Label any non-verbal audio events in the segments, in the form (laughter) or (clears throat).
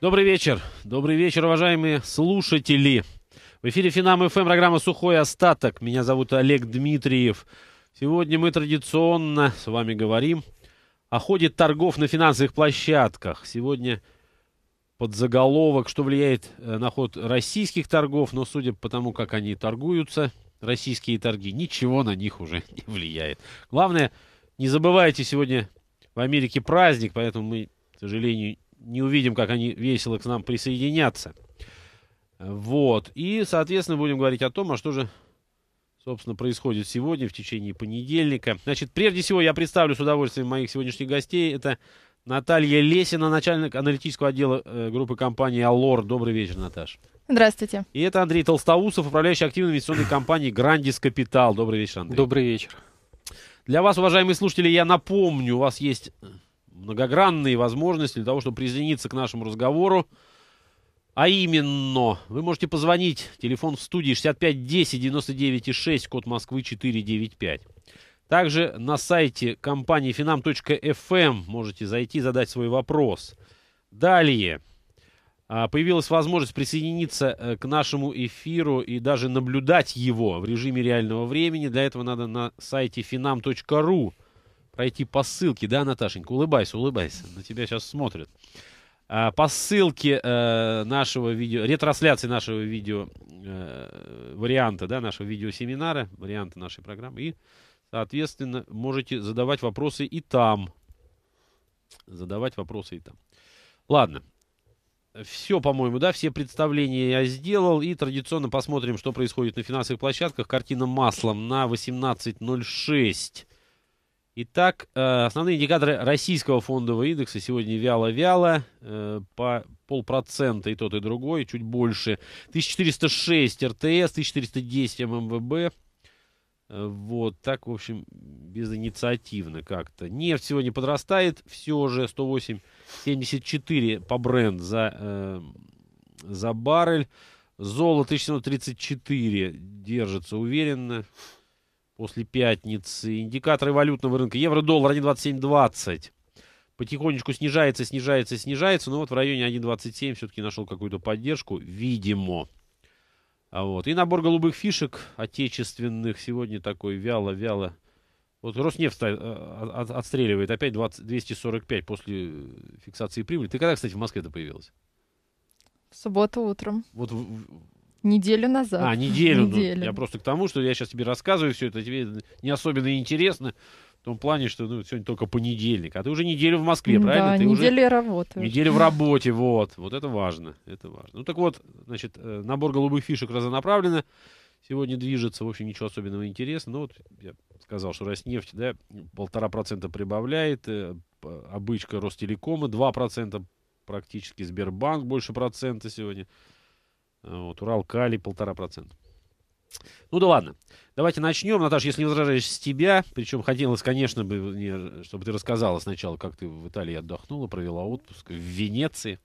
Добрый вечер. Добрый вечер, уважаемые слушатели. В эфире Финам ФМ, программа «Сухой остаток». Меня зовут Олег Дмитриев. Сегодня мы традиционно с вами говорим о ходе торгов на финансовых площадках. Сегодня под заголовок, что влияет э, на ход российских торгов, но судя по тому, как они торгуются, российские торги, ничего на них уже (laughs) не влияет. Главное, не забывайте, сегодня в Америке праздник, поэтому мы, к сожалению, не увидим, как они весело к нам присоединятся. Вот. И, соответственно, будем говорить о том, а что же, собственно, происходит сегодня в течение понедельника. Значит, прежде всего я представлю с удовольствием моих сегодняшних гостей. Это Наталья Лесина, начальник аналитического отдела э, группы компании Алор. Добрый вечер, Наташ. Здравствуйте. И это Андрей Толстоусов, управляющий активной инвестиционной компанией «Грандис Капитал». Добрый вечер, Андрей. Добрый вечер. Для вас, уважаемые слушатели, я напомню, у вас есть многогранные возможности для того, чтобы присоединиться к нашему разговору. А именно, вы можете позвонить, телефон в студии 65 10 99 6, код Москвы 495. Также на сайте компании finam.fm эм можете зайти, задать свой вопрос. Далее, а, появилась возможность присоединиться э, к нашему эфиру и даже наблюдать его в режиме реального времени. Для этого надо на сайте finam.ru пройти по ссылке, да, Наташенька? Улыбайся, улыбайся, на тебя сейчас смотрят. А, по ссылке э, нашего видео, ретрансляции нашего видео, э, варианта, да, нашего видеосеминара, варианта нашей программы. И, соответственно, можете задавать вопросы и там. Задавать вопросы и там. Ладно. Все, по-моему, да, все представления я сделал. И традиционно посмотрим, что происходит на финансовых площадках. Картина маслом на 18.06. Итак, э, основные индикаторы российского фондового индекса сегодня вяло-вяло, э, по полпроцента и тот, и другой, чуть больше. 1406 РТС, 1410 ММВБ. Вот, так, в общем, безинициативно как-то. Нефть сегодня подрастает, все же 108,74 по бренд за, э, за баррель. Золото 1734 держится уверенно после пятницы. Индикаторы валютного рынка. Евро-доллар 1,2720. Потихонечку снижается, снижается, снижается. Но ну, вот в районе 1,27 все-таки нашел какую-то поддержку. Видимо. А вот. И набор голубых фишек отечественных сегодня такой вяло-вяло. Вот Роснефть э, э, отстреливает опять 20, 245 после э, фиксации прибыли. Ты когда, кстати, в москве это появилась? В субботу утром. Вот Неделю назад. А, неделю. Ну, неделю. Ну, я просто к тому, что я сейчас тебе рассказываю все это, тебе не особенно интересно. В том плане, что ну, сегодня только понедельник, а ты уже неделю в Москве, правильно? Да, ты неделю уже... работаешь. Неделю в (laughs) работе, вот. Вот это важно, это важно. Ну так вот, значит, э, набор голубых фишек разонаправленно. Сегодня движется, в общем, ничего особенного интересного. Ну вот я сказал, что Роснефть, да, полтора процента прибавляет, э, обычка Ростелекома, 2% практически Сбербанк больше процента сегодня. Вот, Урал, Кали полтора процента. Ну да ладно. Давайте начнем. Наташа, если не возражаешь, с тебя. Причем хотелось, конечно, бы, мне, чтобы ты рассказала сначала, как ты в Италии отдохнула, провела отпуск в Венеции.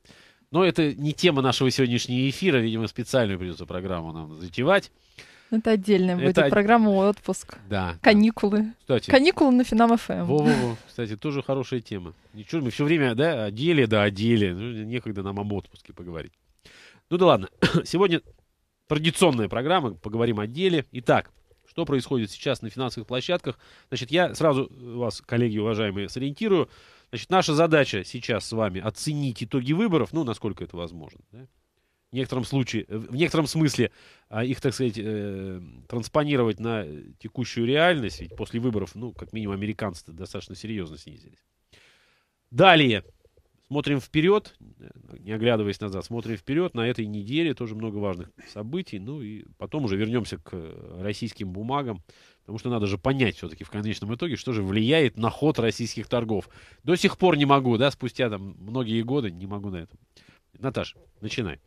Но это не тема нашего сегодняшнего эфира. Видимо, специальную придется программу нам затевать. Это отдельная будет это... программа отпуск. Да. Каникулы. Кстати. Каникулы на Финам ФМ. Во-во-во. Кстати, тоже хорошая тема. Ничего, мы все время, да, одели, да, одели. Ну, некогда нам об отпуске поговорить. Ну да ладно, (coughs) сегодня традиционная программа, поговорим о деле. Итак, что происходит сейчас на финансовых площадках? Значит, я сразу э, вас, коллеги уважаемые, сориентирую. Значит, наша задача сейчас с вами оценить итоги выборов, ну, насколько это возможно. Да? В некотором случае, э, в некотором смысле а, их, так сказать, э, транспонировать на текущую реальность, ведь после выборов, ну, как минимум, американцы достаточно серьезно снизились. Далее, Смотрим вперед, не оглядываясь назад, смотрим вперед. На этой неделе тоже много важных событий. Ну и потом уже вернемся к российским бумагам, потому что надо же понять все-таки в конечном итоге, что же влияет на ход российских торгов. До сих пор не могу, да, спустя там многие годы не могу на этом. Наташа, начинай.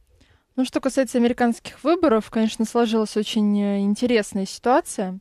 Ну, что касается американских выборов, конечно, сложилась очень э, интересная ситуация.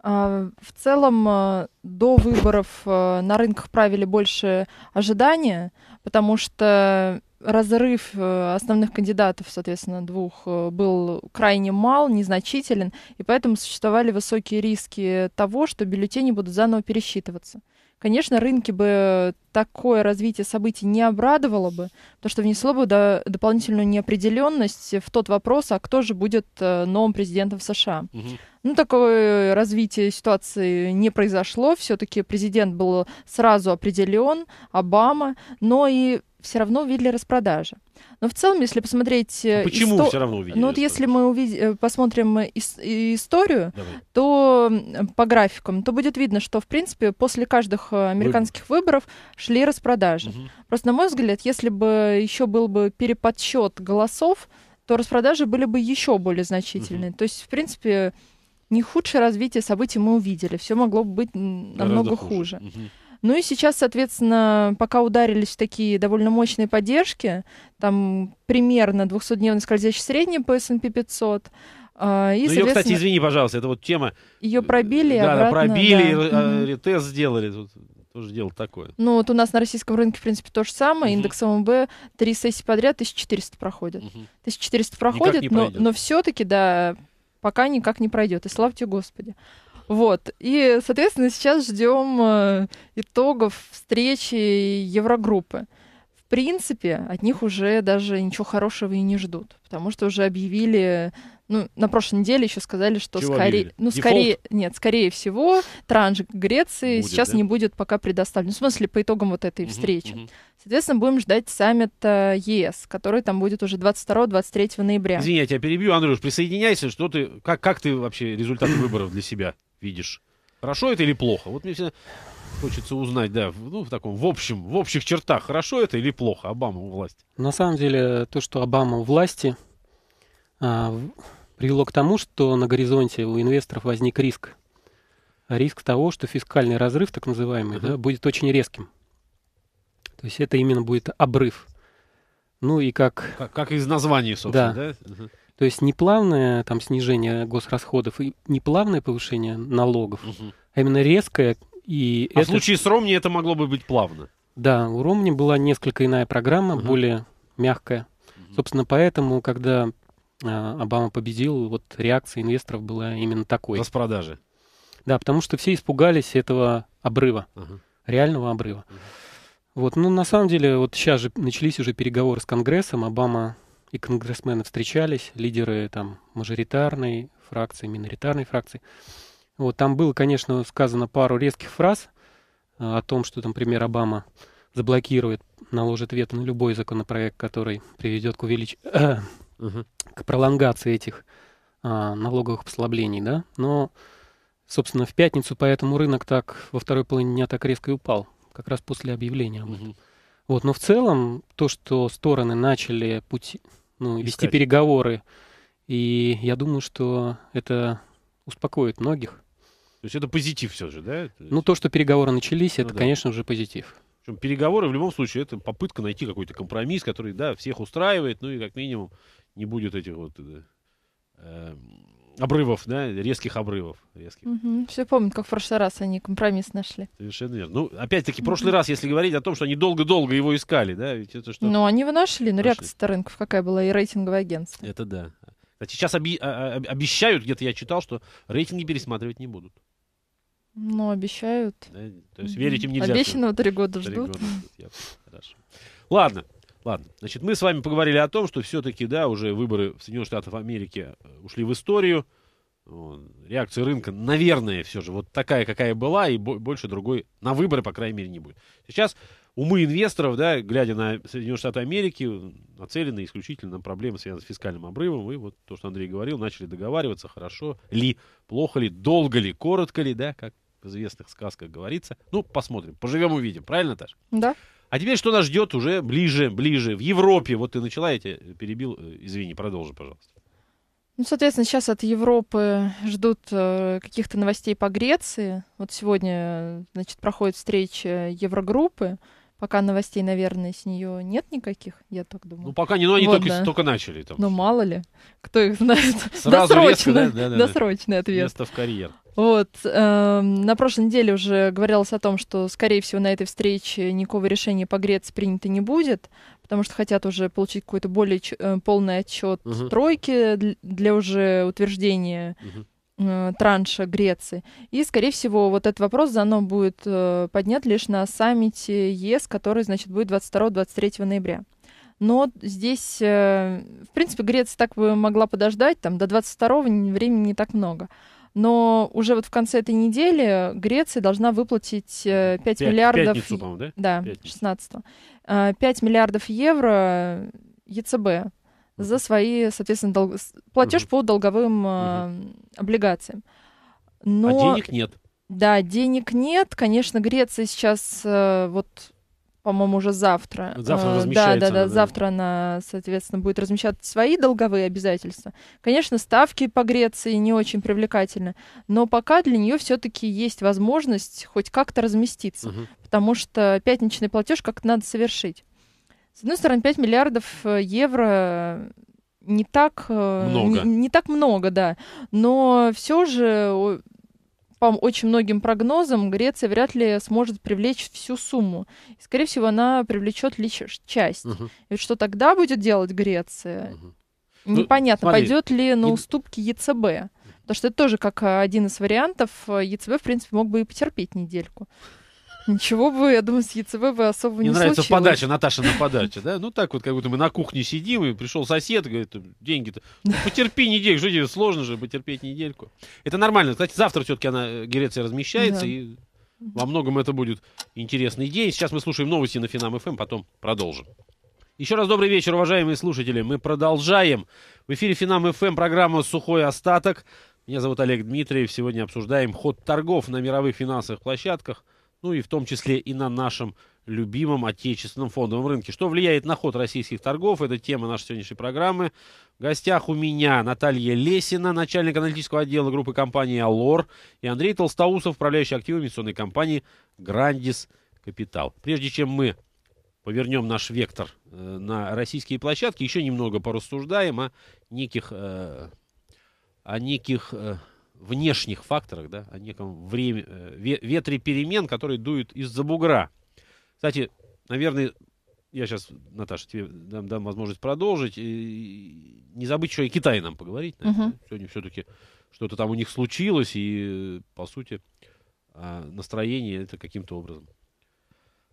А, в целом э, до выборов э, на рынках правили больше ожидания, потому что разрыв э, основных кандидатов, соответственно, двух э, был крайне мал, незначителен, и поэтому существовали высокие риски того, что бюллетени будут заново пересчитываться. Конечно, рынки бы такое развитие событий не обрадовало бы, потому что внесло бы до, дополнительную неопределенность в тот вопрос, а кто же будет э, новым президентом США. Угу. Ну, такое э, развитие ситуации не произошло. Все-таки президент был сразу определен, Обама, но и все равно видели распродажи. Но в целом, если посмотреть... Э, ну, почему исто... все равно увидели? Ну вот если мы увид... Э, посмотрим ис... историю, Давай. то по графикам, то будет видно, что, в принципе, после каждых американских Выбор. выборов шли распродажи. Угу. Просто, на мой взгляд, если бы еще был бы переподсчет голосов, то распродажи были бы еще более значительные. Угу. То есть, в принципе, не худшее развитие событий мы увидели. Все могло быть намного Гораздо хуже. хуже. Угу. Ну и сейчас, соответственно, пока ударились в такие довольно мощные поддержки, там примерно 200-дневный скользящий средний по S&P 500, а, и, ну, ее, кстати, извини, пожалуйста, это вот тема... Ее э, пробили, да, обратно, пробили, да. Э, э, ретест сделали, тут тоже дело такое. Ну, вот у нас на российском рынке, в принципе, то же самое. Угу. Индекс ММБ три сессии подряд 1400 проходит. 1400 проходит, но, но все-таки, да, пока никак не пройдет. И славьте Господи. Вот. И, соответственно, сейчас ждем э, итогов встречи Еврогруппы принципе, от них уже даже ничего хорошего и не ждут, потому что уже объявили, ну, на прошлой неделе еще сказали, что Чего скорее, объявили? ну, Дефолт? скорее, нет, скорее всего, транш Греции будет, сейчас да? не будет пока предоставлен, ну, в смысле, по итогам вот этой угу, встречи. Угу. Соответственно, будем ждать саммита ЕС, который там будет уже 22-23 ноября. Извини, я тебя перебью, Андрюш, присоединяйся, что ты, как, как ты вообще результат выборов для себя видишь? Хорошо это или плохо? Вот мне всегда Хочется узнать, да, ну, в таком, в общем, в общих чертах, хорошо это или плохо Обама у власти? На самом деле, то, что Обама у власти, а, привело к тому, что на горизонте у инвесторов возник риск. Риск того, что фискальный разрыв, так называемый, uh-huh. да, будет очень резким. То есть это именно будет обрыв. Ну и как... Как, как из названия, собственно, да? да? Uh-huh. То есть не плавное там, снижение госрасходов и не плавное повышение налогов, угу. а именно резкое и а это... в случае с Ромни это могло бы быть плавно. Да, у Ромни была несколько иная программа, угу. более мягкая. Угу. Собственно, поэтому, когда а, Обама победил, вот реакция инвесторов была именно такой. Распродажи. Да, потому что все испугались этого обрыва, угу. реального обрыва. Угу. Вот, ну, на самом деле, вот сейчас же начались уже переговоры с Конгрессом, Обама и конгрессмены встречались, лидеры там мажоритарной фракции, миноритарной фракции. Вот, там было, конечно, сказано пару резких фраз э, о том, что, например, Обама заблокирует, наложит вето на любой законопроект, который приведет к увелич... (clears throat) к пролонгации этих а, налоговых послаблений, да. Но, собственно, в пятницу поэтому рынок так во второй половине дня так резко и упал, как раз после объявления об этом. Вот, но в целом то, что стороны начали пути, ну, Искать. вести переговоры, и я думаю, что это успокоит многих. То есть это позитив все же, да? То ну, есть... Ну, то, что переговоры начались, ну, это, да. конечно же, позитив. Причем переговоры в любом случае это попытка найти какой-то компромисс, который, да, всех устраивает, ну и как минимум не будет этих вот да, э, эм, обрывов, да, резких обрывов. Резких. Угу. Все помнят, как в прошлый раз они компромисс нашли. Совершенно верно. Ну, опять-таки, угу. прошлый раз, если говорить о том, что они долго-долго его искали, да, ведь это что? Ну, они его нашли, но нашли. реакция рынков какая была, и рейтинговое агентство. Это да. Кстати, сейчас оби- а, а, обещают, где-то я читал, что рейтинги пересматривать не будут. Ну, обещают. Да? То есть верить им нельзя. Обещанного три года ждут. ждут. Хорошо. Ладно. Ладно, значит, мы с вами поговорили о том, что все-таки, да, уже выборы в Соединенных Штатах Америки э, ушли в историю. Реакция рынка, наверное, все же вот такая, какая была, и больше другой на выборы, по крайней мере, не будет. Сейчас умы инвесторов, да, глядя на Соединенные Штаты Америки, нацелены исключительно на проблемы, связанные с фискальным обрывом. И вот то, что Андрей говорил, начали договариваться, хорошо ли, плохо ли, долго ли, коротко ли, да, как в известных сказках говорится. Ну, посмотрим, поживем, увидим. Правильно, Таш? Да. А теперь что нас ждет уже ближе, ближе, в Европе? Вот ты начала, я тебя перебил. Э, извини, продолжи, пожалуйста. Ну, соответственно, сейчас от Европы ждут э, каких-то новостей по Греции. Вот сегодня, значит, проходит встреча Еврогруппы. Пока новостей, наверное, с нее нет никаких, я так думаю. Ну, пока не, но они вот, только, да. только начали. Там. Ну, мало ли, кто их знает. Сразу досрочно, резко, да? Да, да, досрочный да. ответ. Место в карьер. Вот. Эм, на прошлой неделе уже говорилось о том, что, скорее всего, на этой встрече никакого решения по Греции принято не будет, потому что хотят уже получить какой-то более э, полный отчет угу. тройки для уже утверждения угу транша Греции. И, скорее всего, вот этот вопрос заново будет э, поднят лишь на саммите ЕС, который, значит, будет 22-23 ноября. Но здесь, в принципе, Греция так бы могла подождать, там до 22-го времени не так много но уже вот в конце этой недели Греция должна выплатить 5, э, 5 миллиардов... Пятницу, по да? Да, пятницу. 16 5 миллиардов евро ЕЦБ за свои, соответственно, долг... платеж угу. по долговым угу. облигациям. А но... А денег нет. Да, денег нет. Конечно, Греция сейчас э, вот по-моему, уже завтра. Ну, завтра э, размещается. Да, да, да, да, завтра она, соответственно, будет размещать свои долговые обязательства. Конечно, ставки по Греции не очень привлекательны, но пока для нее все-таки есть возможность хоть как-то разместиться, угу. потому что пятничный платеж как-то надо совершить. С одной стороны, 5 миллиардов э, евро не так э, много, не, не так много да, но все же по очень многим прогнозам, Греция вряд ли сможет привлечь всю сумму. И, скорее всего, она привлечет лишь часть. Угу. И что тогда будет делать Греция? Угу. Непонятно, ну, пойдет ли на уступки ЕЦБ. Потому что это тоже как э, один из вариантов. Э, ЕЦБ, в принципе, мог бы и потерпеть недельку. Ничего бы, я думаю, с ЕЦБ бы особо не, не нравится случилось. подача, Наташа на подаче, да? Ну так вот, как будто мы на кухне сидим, и пришел сосед, говорит, деньги-то, ну, потерпи недельку, жить сложно же потерпеть недельку. Это нормально. Кстати, завтра все-таки она, э, Греция, размещается, да. и во многом это будет интересный день. Сейчас мы слушаем новости на Финам ФМ, потом продолжим. Еще раз добрый вечер, уважаемые слушатели. Мы продолжаем. В эфире Финам ФМ программа «Сухой остаток». Меня зовут Олег Дмитриев. Сегодня обсуждаем ход торгов на мировых финансовых площадках – ну и в том числе и на нашем любимом отечественном фондовом рынке. Что влияет на ход российских торгов? Это тема нашей сегодняшней программы. В гостях у меня Наталья Лесина, начальник аналитического отдела группы компании «Алор», и Андрей Толстоусов, управляющий активами инвестиционной компании «Грандис Капитал». Прежде чем мы повернем наш вектор э, на российские площадки, еще немного порассуждаем о неких, э, о неких э, внешних факторах, да, о неком время, э, ветре перемен, который дует из-за бугра. Кстати, наверное, я сейчас, Наташа, тебе дам, дам возможность продолжить. И не забыть еще и Китай нам поговорить. Наверное. Угу. Сегодня все-таки что-то там у них случилось, и, по сути, а, настроение это каким-то образом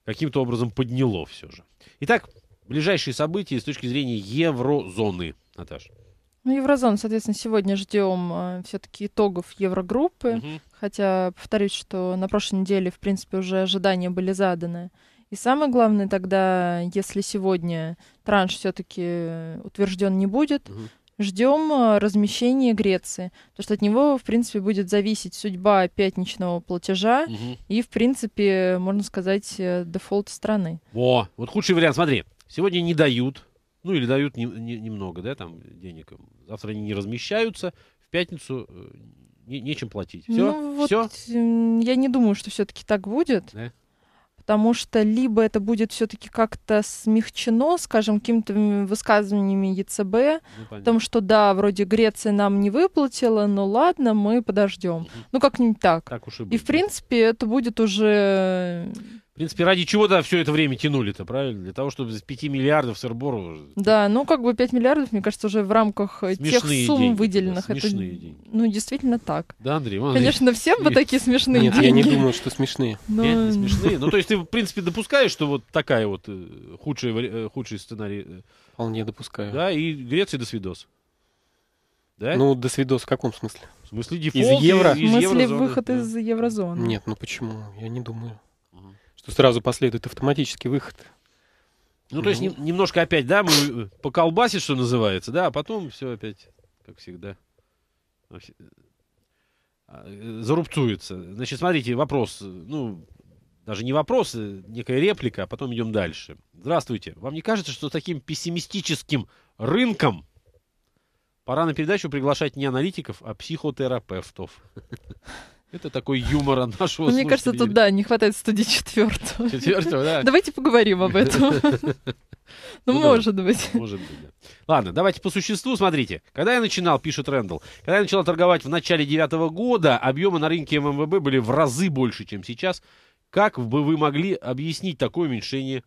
каким-то образом подняло все же. Итак, ближайшие события с точки зрения еврозоны, Наташа. Ну, Еврозон, соответственно, сегодня ждем э, все-таки итогов Еврогруппы. Угу. Хотя, повторюсь, что на прошлой неделе, в принципе, уже ожидания были заданы. И самое главное тогда, если сегодня транш все-таки утвержден не будет, угу. ждем э, размещения Греции. Потому что от него, в принципе, будет зависеть судьба пятничного платежа угу. и, в принципе, можно сказать, э, дефолт страны. Во, вот худший вариант, смотри, сегодня не дают ну или дают не, не, немного, да, там денег. Завтра они не размещаются, в пятницу э, не, нечем платить. Все? Ну, вот Все? Я не думаю, что все-таки так будет. Да? Потому что либо это будет все-таки как-то смягчено, скажем, какими-то высказываниями ЕЦБ, ну, о том, что да, вроде Греция нам не выплатила, но ладно, мы подождем. Ну, как-нибудь так. так уж и, будет. и в принципе, это будет уже э, в принципе, ради чего-то все это время тянули-то, правильно? Для того, чтобы с 5 миллиардов сырбору... Типа да, ну как бы 5 миллиардов, мне кажется, уже в рамках э, смешные тех сумм деньги, выделенных. Да, смешные это, деньги. Ну, действительно так. Да, Андрей, Андрей Конечно, всем Нет. бы такие смешные Нет, деньги. я не думаю, что смешные. (laughs) Но... Нет, не смешные. Ну, то есть ты, в принципе, (laughs) допускаешь, что вот такая вот э, худший, э, худший сценарий... Вполне допускаю. Да, и Греция до свидос. Да? Ну, до свидос в каком смысле? В смысле дефолт? Из евро? Из, из в смысле еврозоны? выход из еврозоны? Нет, ну почему? Я не думаю что сразу последует автоматический выход. Ну, то есть ну. немножко опять, да, мы э, по колбасе, что называется, да, а потом все опять, как всегда, а, э, зарубцуется. Значит, смотрите, вопрос, э, ну, даже не вопрос, некая реплика, а потом идем дальше. Здравствуйте. Вам не кажется, что таким пессимистическим рынком пора на передачу приглашать не аналитиков, а психотерапевтов? (laughs) Это такой юмора нашего Мне кажется, тут, да, не хватает студии четвертого. Четвертого, да. Давайте поговорим об этом. (laughs) Ну, ну может быть. Может быть, да. Ладно, давайте по существу. Смотрите, когда я начинал, пишет Рэндалл, когда я начал торговать в начале девятого года, объемы на рынке ММВБ были в разы больше, чем сейчас. Как бы вы могли объяснить такое уменьшение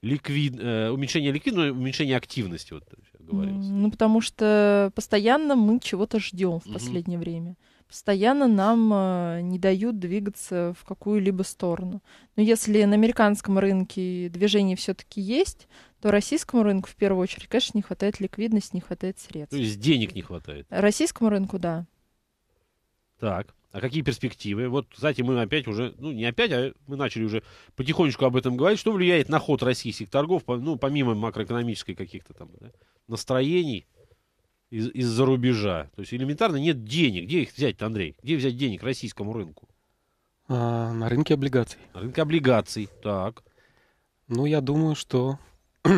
ликвид, э, уменьшение ликвидности, ну, уменьшение активности, вот Ну, потому что постоянно мы чего-то ждем в последнее время постоянно нам э, не дают двигаться в какую-либо сторону. Но если на американском рынке движение все-таки есть, то российскому рынку в первую очередь, конечно, не хватает ликвидности, не хватает средств. То есть денег не хватает? Российскому рынку, да. Так. А какие перспективы? Вот, кстати, мы опять уже, ну не опять, а мы начали уже потихонечку об этом говорить. Что влияет на ход российских торгов, ну помимо макроэкономической каких-то там да, настроений? из- из-за рубежа. То есть элементарно нет денег. Где их взять, Андрей? Где взять денег российскому рынку? А, на рынке облигаций. На рынке облигаций, так. Ну, я думаю, что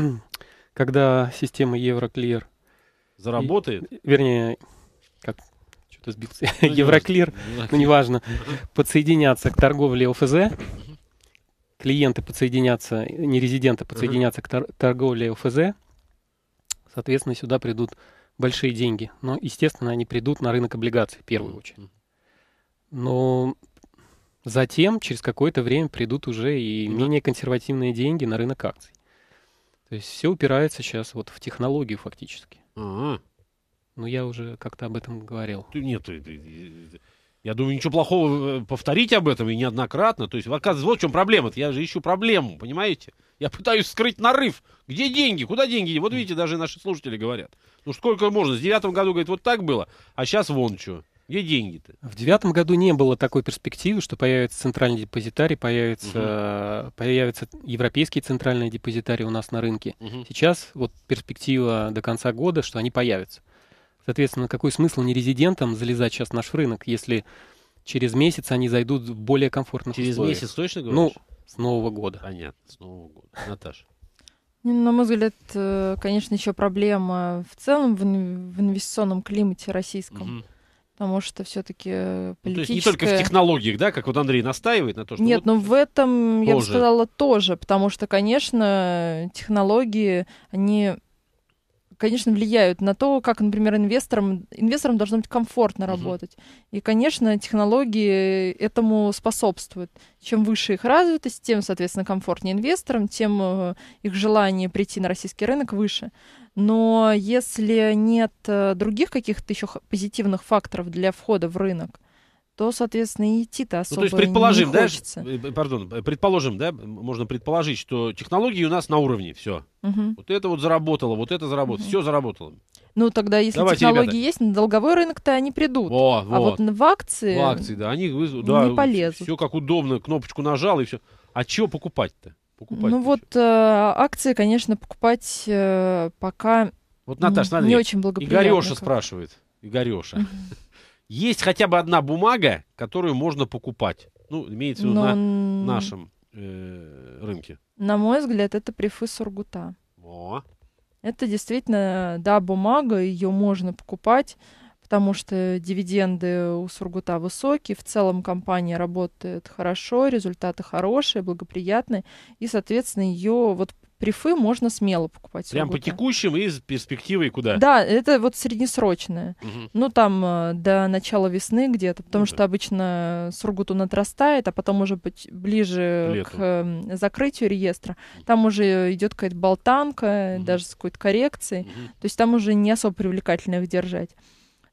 (clears throat) когда система Евроклир... Заработает? И, вернее, как что-то сбился. Ну, Евроклир, ну неважно. (laughs) подсоединяться к торговле ОФЗ. Клиенты подсоединятся, не резиденты подсоединятся к торговле ОФЗ. Соответственно, сюда придут большие деньги, но, естественно, они придут на рынок облигаций в первую очередь. Но затем, через какое-то время, придут уже и менее консервативные деньги на рынок акций. То есть все упирается сейчас вот в технологию фактически. а Ну, я уже как-то об этом говорил. Ты, нет, ты, ты, я думаю, ничего плохого э, повторить об этом и неоднократно. То есть, оказывается, вот в чем проблема. -то. Я же ищу проблему, понимаете? Я пытаюсь скрыть нарыв. Где деньги? Куда деньги? Вот видите, даже наши слушатели говорят. Ну сколько можно? В девятом году, говорит, вот так было, а сейчас вон что. Где деньги-то? В девятом году не было такой перспективы, что появится центральный депозитарий, появится, угу. появится европейский центральный депозитарий у нас на рынке. Угу. Сейчас вот перспектива до конца года, что они появятся. Соответственно, какой смысл не резидентам залезать сейчас в наш рынок, если через месяц они зайдут в более комфортных Через условиях? месяц точно ну, говоришь? Ну, с Нового года. Понятно, с Нового года. Наташа. Ну, на мой взгляд, э, конечно, еще проблема в целом в инвестиционном климате российском. Потому что все-таки политическое... Э, ну, то есть не только в технологиях, да, как вот Андрей настаивает на то, что... Нет, вот но ну, в этом, тоже. я бы сказала, тоже. Потому что, конечно, технологии, они конечно, влияют на то, как, например, инвесторам, инвесторам должно быть комфортно угу. работать. И, конечно, технологии этому способствуют. Чем выше их развитость, тем, соответственно, комфортнее инвесторам, тем э, их желание прийти на российский рынок выше. Но если нет э, других каких-то еще позитивных факторов для входа в рынок, то, соответственно, и идти-то особо ну, то есть предположим, не да, хочется. Да, пардон, предположим, да, э, э, э, можно предположить, что технологии у нас на уровне, все. Угу. Вот это вот заработало, вот это заработало, угу. все заработало. Ну, тогда, если Давайте, технологии ребята. есть, на долговой рынок-то они придут. Во, вот. А вот в акции... В акции, да, они выз... да, не полезут. Все как удобно, кнопочку нажал и все. А чего покупать-то? Покупать ну вот э, акции, конечно, покупать э, пока вот, Наташ, не, смотри, не очень благоприятно. Игореша спрашивает. Игореша есть хотя бы одна бумага, которую можно покупать. Ну, имеется в виду Но... на ну, нашем э, рынке. На мой взгляд, это прифы Сургута. О. Это действительно, да, бумага, ее можно покупать, потому что дивиденды у Сургута высокие, в целом компания работает хорошо, результаты хорошие, благоприятные, и, соответственно, ее вот прифы можно смело покупать. Прям по текущим и с перспективой куда? Да, это вот среднесрочное. Угу. Ну, там э, до начала весны где-то, потому ну, что обычно сургут он отрастает, а потом уже ближе Лету. к эм, закрытию реестра. Там уже идет какая-то болтанка, угу. даже с какой-то коррекцией. Угу. То есть там уже не особо привлекательно их держать.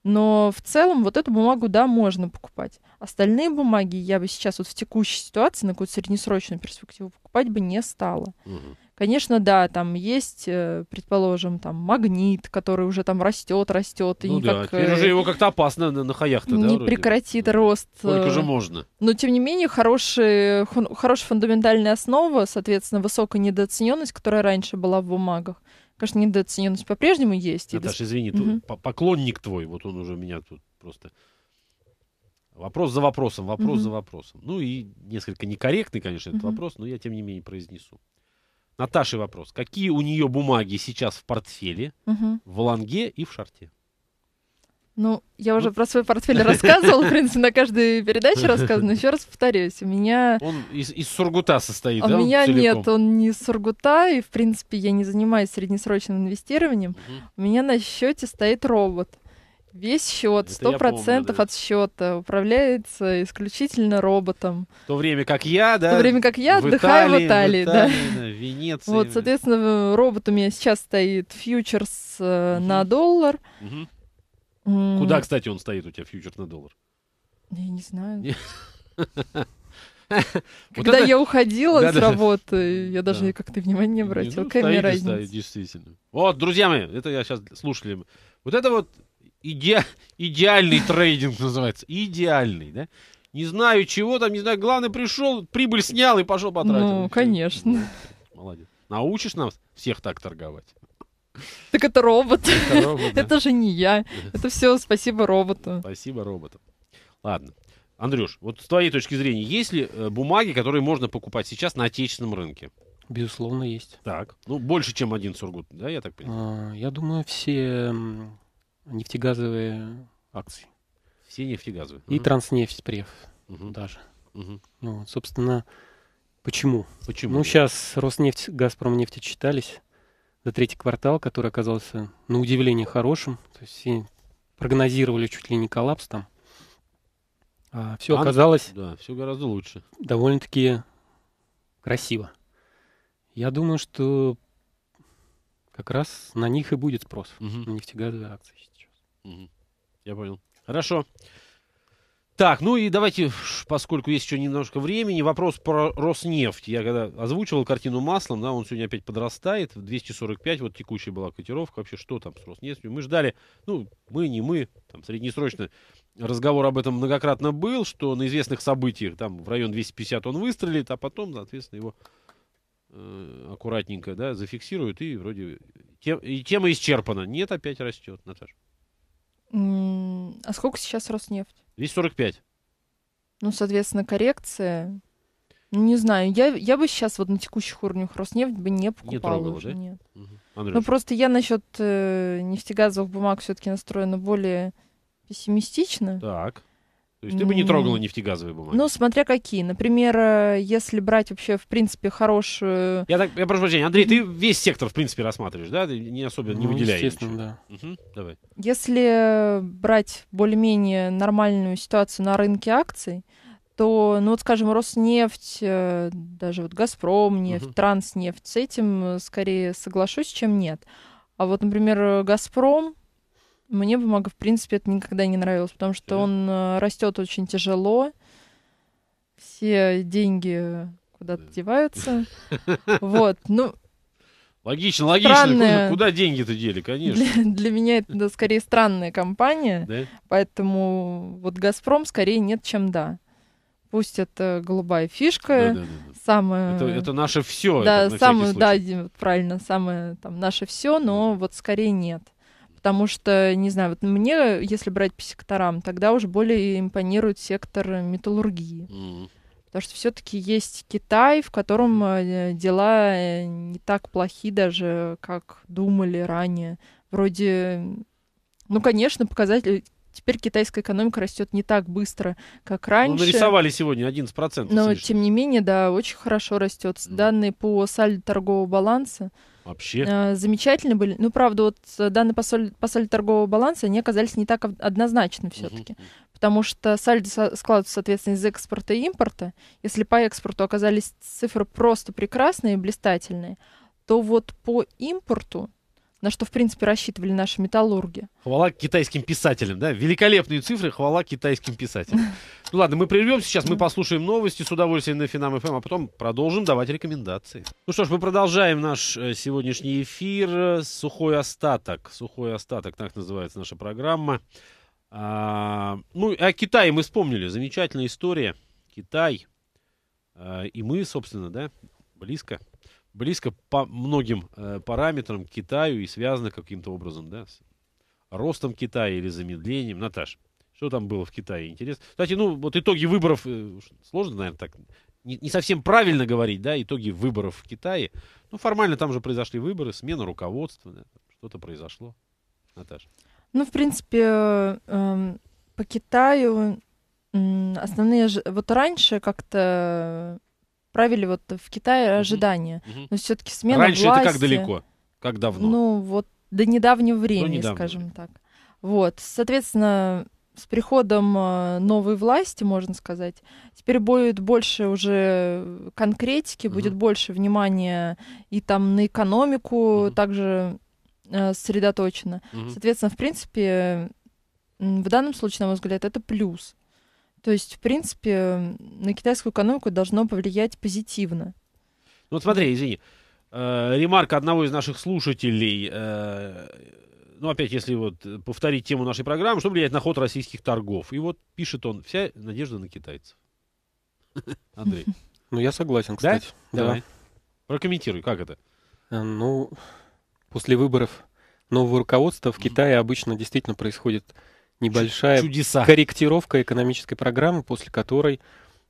Но в целом вот эту бумагу, да, можно покупать. Остальные бумаги я бы сейчас вот в текущей ситуации на какую-то среднесрочную перспективу покупать бы не стала. Угу. Конечно, да, там есть, э, предположим, там магнит, который уже там растет, растет. Ну и да, никак, теперь э, уже его как-то опасно на, на хаях-то, не да? Не прекратит да. Ну, рост. Только э, же можно? Но, тем не менее, хорошие, хон, хорошая фундаментальная основа, соответственно, высокая недооцененность, которая раньше была в бумагах. Конечно, недооцененность по-прежнему есть. Наташа, извини, угу. Твой, поклонник твой, вот он уже у меня тут просто... Вопрос за вопросом, вопрос угу. за вопросом. Ну и несколько некорректный, конечно, этот угу. вопрос, но я, тем не менее, произнесу. Наташе вопрос. Какие у нее бумаги сейчас в портфеле, угу. в ланге и в шарте? Ну, я уже ну. про свой портфель рассказывал, в (laughs) принципе, на каждой передаче рассказывал, но еще раз повторюсь, у меня... Он из, из Сургута состоит, а да? У меня он нет, он не из Сургута, и, в принципе, я не занимаюсь среднесрочным инвестированием. Угу. У меня на счете стоит робот. Весь счет, сто процентов да. счета управляется исключительно роботом. В то время как я, да? В то время как я в отдыхаю Италии, в Италии, в Италии да. В Венеции. Вот, соответственно, робот у меня сейчас стоит фьючерс угу. на доллар. Угу. М- Куда, кстати, он стоит у тебя фьючерс на доллар? Я не знаю. (laughs) Когда я уходила с работы, я даже как-то внимание не обратила. Ну, Какая разница? Действительно. Вот, друзья мои, это я сейчас слушали. Вот это вот Иде... Идеальный трейдинг называется. Идеальный, да? Не знаю, чего там, не знаю. Главное, пришел, прибыль снял и пошел потратил. Ну, конечно. Молодец. Научишь нас всех так торговать? Так это робот. Это, робот, да? (laughs) же не я. Это все спасибо роботу. Спасибо роботу. Ладно. Андрюш, вот с твоей точки зрения, есть ли э, бумаги, которые можно покупать сейчас на отечественном рынке? Безусловно, есть. Так. Ну, больше, чем один сургут, да, я так понимаю? А, я думаю, все нефтегазовые акции. Все нефтегазовые. И угу. транснефть прев угу. даже. Угу. Ну, вот, собственно, почему? Почему? Ну, сейчас Роснефть, Газпром нефть читались за третий квартал, который оказался на удивление хорошим. То есть все прогнозировали чуть ли не коллапс там. А все а, оказалось... Да, все гораздо лучше. Довольно-таки красиво. Я думаю, что как раз на них и будет спрос, угу. на нефтегазовые акции. Я понял. Хорошо. Так, ну и давайте, поскольку есть еще немножко времени, вопрос про Роснефть. Я когда озвучивал картину маслом, да, он сегодня опять подрастает, 245, вот текущая была котировка, вообще что там с Роснефтью. Мы ждали, ну, мы, не мы, там, среднесрочно разговор об этом многократно был, что на известных событиях, там, в район 250 он выстрелит, а потом, соответственно, его э, аккуратненько, да, зафиксируют, и вроде тем, и тема исчерпана. Нет, опять растет, Наташа. А сколько сейчас Роснефть? 245. Ну, соответственно, коррекция. Ну, не знаю, я, я бы сейчас вот на текущих уровнях Роснефть бы не покупала. Не трогала, уже, да? Нет. Угу. Ну, просто я насчет э, нефтегазовых бумаг все-таки настроена более пессимистично. Так. То есть ты бы не трогала нефтегазовые бумаги? Ну, смотря какие. Например, э, если брать вообще, в принципе, хорошую... Я, так, я прошу прощения, Андрей, ты весь сектор, в принципе, рассматриваешь, да? Ты не особо ну, не выделяешь естественно, ничего. да. Угу, давай. Если э, брать более-менее нормальную ситуацию на рынке акций, то, ну вот, скажем, Роснефть, э, даже вот Газпром, нефть, угу. Транснефть, с этим скорее соглашусь, чем нет. А вот, например, Газпром, мне бумага, в принципе, это никогда не нравилось, потому что yeah. он э, растет очень тяжело. Все деньги куда-то yeah. деваются. (laughs) Вот, ну... Логично, логично. Странная... Куда, куда деньги-то дели, конечно. (laughs) Для, для меня это да, скорее странная компания, да? поэтому вот «Газпром» скорее нет, чем «да». Пусть это голубая фишка, да, да, да, самое... Это, это наше все. Да, это, самое, да, правильно, самое там наше все, но вот скорее нет потому что, не знаю, вот мне, если брать по секторам, тогда уже более импонирует сектор металлургии. mm Потому что все-таки есть Китай, в котором э, дела э, не так плохи даже, как думали ранее. Вроде, ну, конечно, показатель теперь китайская экономика растет не так быстро, как ну, раньше. Ну, нарисовали сегодня 11%. Но, лишним. тем не менее, да, очень хорошо растет. Mm. Данные по сальдо торгового баланса Вообще. Э, замечательно были. Ну, правда, вот э, данные по соль, по соль торгового баланса, они оказались не так однозначны все-таки. Угу. Потому что сальдо складываются, соответственно, из экспорта и импорта. Если по экспорту оказались цифры просто прекрасные, блистательные, то вот по импорту на что, в принципе, рассчитывали наши металлурги. Хвала китайским писателям, да? Великолепные цифры, хвала китайским писателям. (laughs) Ну ладно, мы прервемся сейчас, мы послушаем новости с удовольствием на Финам ФМ, эм, а потом продолжим давать рекомендации. Ну что ж, мы продолжаем наш э, сегодняшний эфир. Сухой остаток. Сухой остаток, так называется наша программа. А, ну, о Китае мы вспомнили. Замечательная история. Китай. А, и мы, собственно, да, близко близко по многим э, параметрам к Китаю и связано каким-то образом, да, с ростом Китая или замедлением. Наташ, что там было в Китае, интересно? Кстати, ну, вот итоги выборов, э, сложно, наверное, так, не, не совсем правильно говорить, да, итоги выборов в Китае. Ну, формально там же произошли выборы, смена руководства, да, что-то произошло. Наташа. Ну, в принципе, э, по Китаю основные... Вот раньше как-то отправили вот в Китай угу. ожидания. Угу. Но все-таки смена Раньше власти... это как далеко? Как давно? Ну, вот до недавнего времени, недавнего. скажем так. Вот, соответственно, с приходом э, новой власти, можно сказать, теперь будет больше уже конкретики, угу. будет больше внимания и там на экономику угу. также э, сосредоточено. Угу. Соответственно, в принципе, в данном случае, на мой взгляд, это плюс. То есть, в принципе, на китайскую экономику должно повлиять позитивно. Ну вот смотри, извини, э, ремарка одного из наших слушателей, э, ну опять, если вот повторить тему нашей программы, что влияет на ход российских торгов? И вот пишет он, вся надежда на китайцев. (laughs) Андрей. Ну я согласен, кстати. Да? Давай. Прокомментируй, как это? Э, ну, после выборов нового руководства в Китае обычно действительно происходит небольшая чудеса. корректировка экономической программы, после которой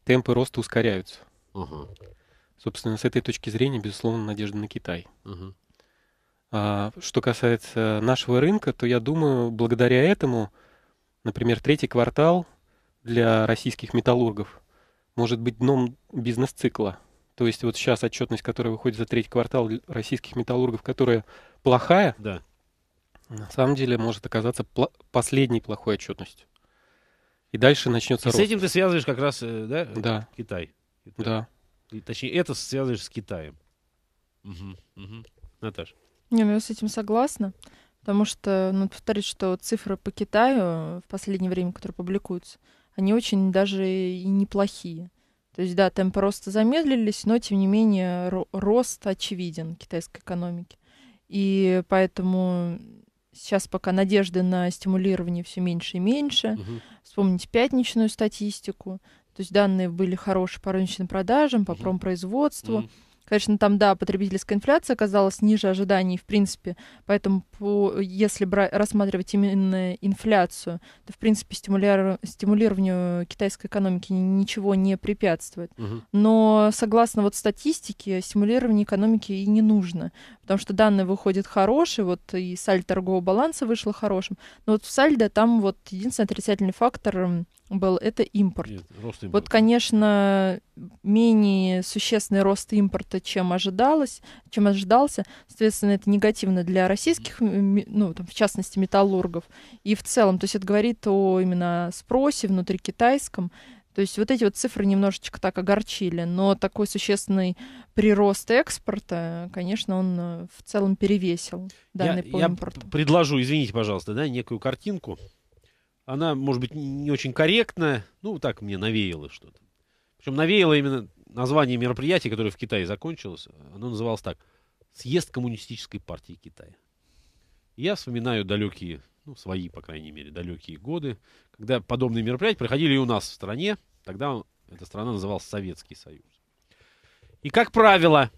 темпы роста ускоряются. Угу. Собственно, с этой точки зрения, безусловно, надежда на Китай. Угу. А, что касается нашего рынка, то я думаю, благодаря этому, например, третий квартал для российских металлургов может быть дном бизнес-цикла. То есть вот сейчас отчетность, которая выходит за третий квартал российских металлургов, которая плохая, да. На самом деле может оказаться пла- последней плохой отчетностью. И дальше начнется и рост. С этим ты связываешь как раз, э, да? Да. Китай. Китай. Да. И, точнее, это связываешь с Китаем. Угу, угу. Наташа. Не, ну я с этим согласна. Потому что, ну, повторюсь, что цифры по Китаю в последнее время, которые публикуются, они очень даже и неплохие. То есть, да, темпы роста замедлились, но, тем не менее, ро- рост очевиден китайской экономики. И поэтому Сейчас пока надежды на стимулирование все меньше и меньше. Угу. Вспомните пятничную статистику. То есть данные были хорошие по рыночным продажам, по угу. промпроизводству. Угу. Конечно, там, да, потребительская инфляция оказалась ниже ожиданий, в принципе. Поэтому, по, если бра- рассматривать именно инфляцию, то, в принципе, стимуляр- стимулированию китайской экономики ничего не препятствует. Угу. Но, согласно вот статистике, стимулирование экономики и не нужно. Потому что данные выходят хорошие, вот и сальдо торгового баланса вышло хорошим. Но вот в сальдо там вот единственный отрицательный фактор был, это импорт. Нет, рост импорта. Вот, конечно, менее существенный рост импорта, чем ожидалось, чем ожидался. Соответственно, это негативно для российских, ну, там, в частности, металлургов. И в целом, то есть это говорит о именно спросе внутри китайском. То есть вот эти вот цифры немножечко так огорчили, но такой существенный прирост экспорта, конечно, он э, в целом перевесил данный я, по я Предложу, извините, пожалуйста, да, некую картинку. Она, может быть, не очень корректная, Ну, так мне навеяло что-то. Причем навеяло именно название мероприятия, которое в Китае закончилось. Оно называлось так. Съезд коммунистической партии Китая. Я вспоминаю далекие, ну, свои, по крайней мере, далекие годы, когда подобные мероприятия проходили и у нас в стране. Тогда эта страна называлась Советский Союз. И, как правило,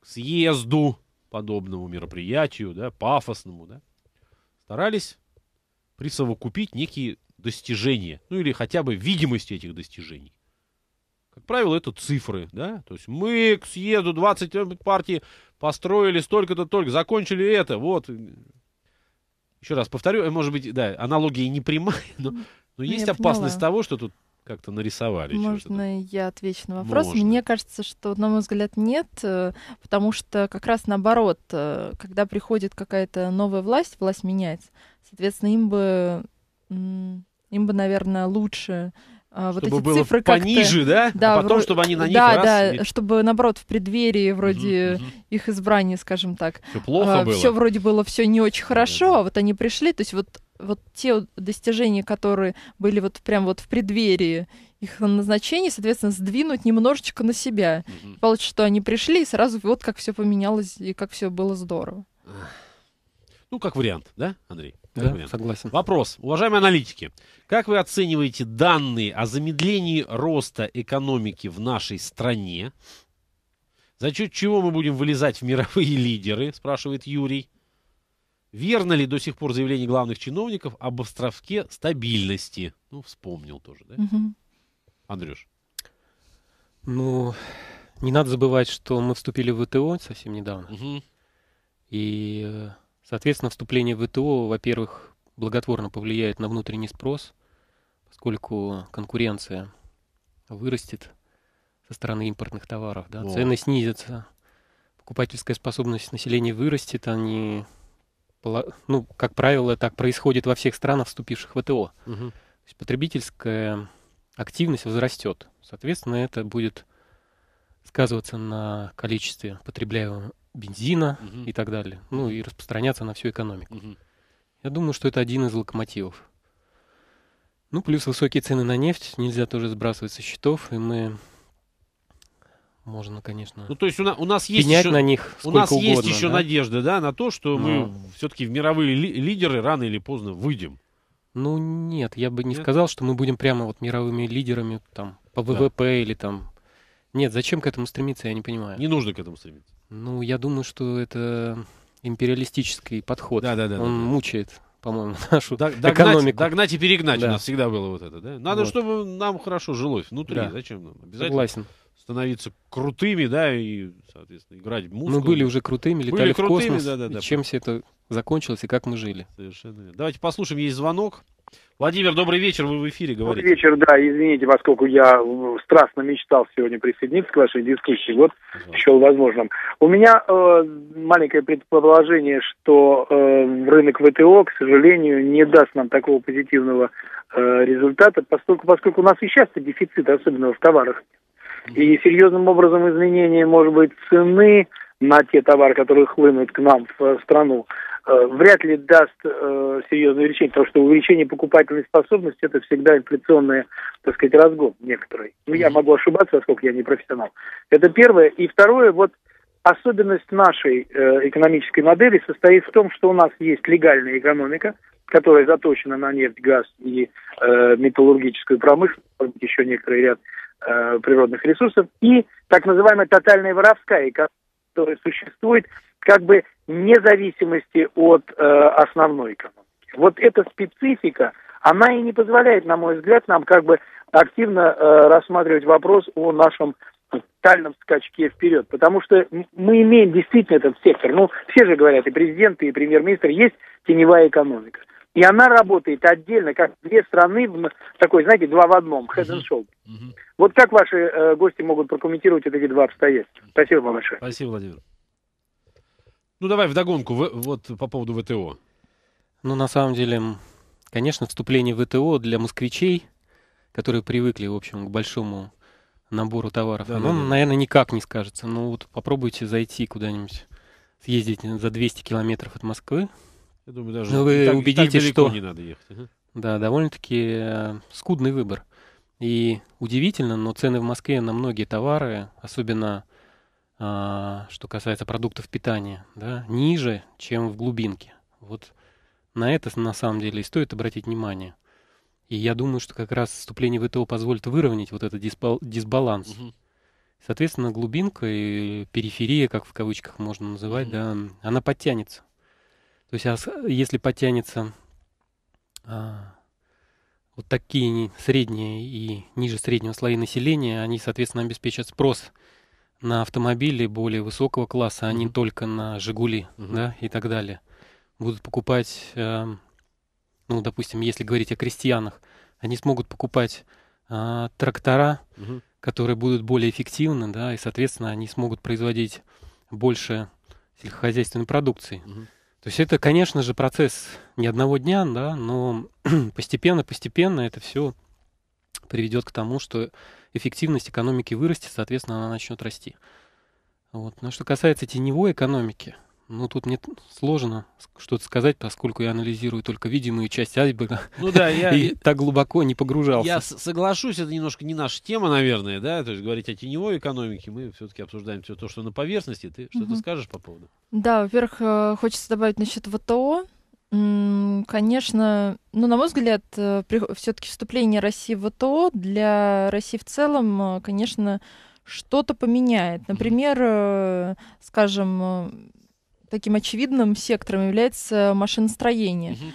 к съезду подобному мероприятию, да, пафосному, да, старались присовокупить некие достижения, ну или хотя бы видимость этих достижений. Как правило, это цифры, да? То есть мы к съезду 20 партий построили столько-то только, закончили это, вот. Еще раз повторю, э, может быть, да, аналогия не прямая, но, но ну, есть Я опасность поняла. того, что тут как-то нарисовали. Можно я отвечу на вопрос? Можно. Мне кажется, что, на мой взгляд, нет, э, потому что как раз наоборот, э, когда приходит какая-то новая власть, власть меняется. Соответственно, им бы, им бы, наверное, лучше а, вот чтобы эти было цифры пониже, да? А да? А потом, в... чтобы они на них Да, раз, да, и... чтобы, наоборот, в преддверии вроде угу, их избрания, скажем так. Все плохо а, было. Все вроде было все не очень хорошо, да, а вот они пришли, то есть вот вот те достижения, которые были вот прям вот в преддверии их назначения, соответственно, сдвинуть немножечко на себя. mm Получится, что они пришли, и сразу вот как все поменялось, и как все было здорово. Ну, как вариант, да, Андрей? Да, Понятно. согласен. Вопрос. Уважаемые аналитики, как вы оцениваете данные о замедлении роста экономики в нашей стране? За счет чего мы будем вылезать в мировые (laughs) лидеры, спрашивает Юрий. Верно ли до сих пор заявление главных чиновников об островке стабильности? Ну, вспомнил тоже, да? Угу. Андрюш. Ну, не надо забывать, что мы вступили в ВТО совсем недавно. Угу. И э, Соответственно, вступление в ВТО, во-первых, благотворно повлияет на внутренний спрос, поскольку конкуренция вырастет со стороны импортных товаров. Да? О. Цены снизятся, покупательская способность населения вырастет, они, ну, как правило, так происходит во всех странах, вступивших в ВТО. Угу. То есть потребительская активность возрастет. Соответственно, это будет сказываться на количестве потребляемого бензина угу. и так далее. Ну и распространяться на всю экономику. Угу. Я думаю, что это один из локомотивов. Ну, плюс высокие цены на нефть нельзя тоже сбрасывать со счетов, и мы можно, конечно. Ну, то есть у, на, у нас есть еще, на них У нас угодно, есть еще да? надежда, да, на то, что Но... мы ну. все-таки в мировые ли, лидеры рано или поздно выйдем. Ну, нет, я бы не нет? сказал, что мы будем прямо вот мировыми лидерами там по ВВП да. или там... Нет, зачем к этому стремиться, я не понимаю. Не нужно к этому стремиться. Ну, я думаю, что это империалистический подход. Да, да, да. Он да, да. мучает по-моему, (laughs) нашу догнать, экономику. Догнать и перегнать да. у нас всегда было вот это, да? Надо, вот. чтобы нам хорошо жилось внутри. Да. Зачем нам? Обязательно Согласен. становиться крутыми, да, и, соответственно, играть музыку. Мы ну, были уже крутыми, летали были крутыми, в космос. Да, да, да, и чем все это закончилось и как мы жили. Совершенно верно. Давайте послушаем, есть звонок. Владимир, добрый вечер, вы в эфире говорите. Добрый вечер, да, извините, поскольку я страстно мечтал сегодня присоединиться к вашей дискуссии, вот да. счел возможным. У меня э, маленькое предположение, что э, рынок ВТО, к сожалению, не даст нам такого позитивного э, результата, поскольку, поскольку у нас и сейчас дефицит, особенно в товарах. И серьезным образом изменение, может быть, цены на те товары, которые хлынут к нам в э, страну, Э, вряд ли даст э, серьезное увеличение, потому что увеличение покупательной способности это всегда инфляционный, так сказать, разгон некоторый. Ну, я могу ошибаться, поскольку я не профессионал. Это первое. И второе, вот особенность нашей э, экономической модели состоит в том, что у нас есть легальная экономика, которая заточена на нефть, газ и э, металлургическую промышленность, еще некоторый ряд э, природных ресурсов, и так называемая тотальная воровская экономика который существует, как бы независимости от э, основной экономики. Вот эта специфика, она и не позволяет, на мой взгляд, нам как бы активно э, рассматривать вопрос о нашем тотальном скачке вперед, потому что мы имеем действительно этот сектор. Ну, все же говорят, и президенты, и премьер-министр, есть теневая экономика – и она работает отдельно, как две страны, в такой, знаете, два в одном, head and shoulder. Угу. Вот как ваши э, гости могут прокомментировать эти два обстоятельства? Спасибо вам большое. Спасибо, Владимир. Ну, давай вдогонку, в, вот по поводу ВТО. Ну, на самом деле, конечно, вступление в ВТО для москвичей, которые привыкли, в общем, к большому набору товаров, да, оно, да, да. наверное, никак не скажется. Ну, вот попробуйте зайти куда-нибудь, съездить за 200 километров от Москвы, я думаю, даже Но ну, вы так, убедитесь, так что не надо ехать. Ага. Да, довольно-таки э, скудный выбор. И удивительно, но цены в Москве на многие товары, особенно э, что касается продуктов питания, да, ниже, чем в глубинке. Вот на это на самом деле и стоит обратить внимание. И я думаю, что как раз вступление в ВТО позволит выровнять вот этот дисбаланс. Угу. Соответственно, глубинка и периферия, как в кавычках можно называть, угу. да, она подтянется. То есть, а э, если потянется а, вот такие средние и ниже среднего слои населения, они, соответственно, обеспечат спрос на автомобили более высокого класса, а mm-hmm. только на Жигули, mm-hmm. да, и так далее. Будут покупать, э, ну, допустим, если говорить о крестьянах, они смогут покупать э, трактора, mm-hmm. которые будут более эффективны, да, и, соответственно, они смогут производить больше сельскохозяйственной продукции. Mm-hmm. То есть это, конечно же, процесс не одного дня, да, но постепенно-постепенно (clears throat) это все приведет к тому, что эффективность экономики вырастет, соответственно, она начнет расти. Вот. Но что касается теневой экономики, ну, тут мне сложно что-то сказать, поскольку я анализирую только видимую часть айсберга. Ну да, я... (laughs) И так глубоко не погружался. Я соглашусь, это немножко не наша тема, наверное, да? То есть говорить о теневой экономике, мы все-таки обсуждаем все то, что на поверхности. Ты что-то скажешь по поводу? Да, во-первых, э, хочется добавить насчет ВТО. Конечно, ну, на мой взгляд, э, все-таки вступление России в ВТО для России в целом, э, конечно, что-то поменяет. Например, скажем, таким очевидным сектором является машиностроение. Угу.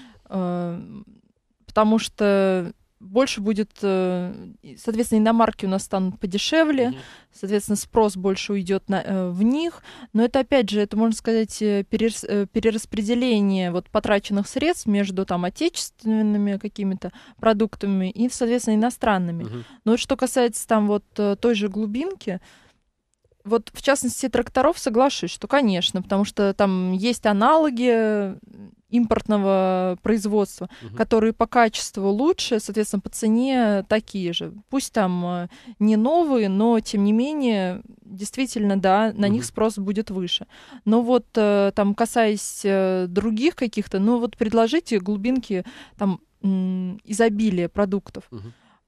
потому что больше будет, э, соответственно, иномарки у нас станут подешевле, mm соответственно, спрос больше уйдет на, э, в них. Но это, опять же, это, можно сказать, перераспределение вот, потраченных средств между там, отечественными какими-то продуктами и, соответственно, иностранными. mm Но вот что касается там вот той же глубинки, э, вот в частности тракторов соглашусь, что, конечно, потому что там есть аналоги э, импортного производства, угу. которые по качеству лучше, соответственно, по цене такие же. Пусть там э, не новые, но тем не менее, действительно, да, на угу. них спрос будет выше. Но вот э, там, касаясь других каких-то, ну вот предложите глубинки там изобилия продуктов. Угу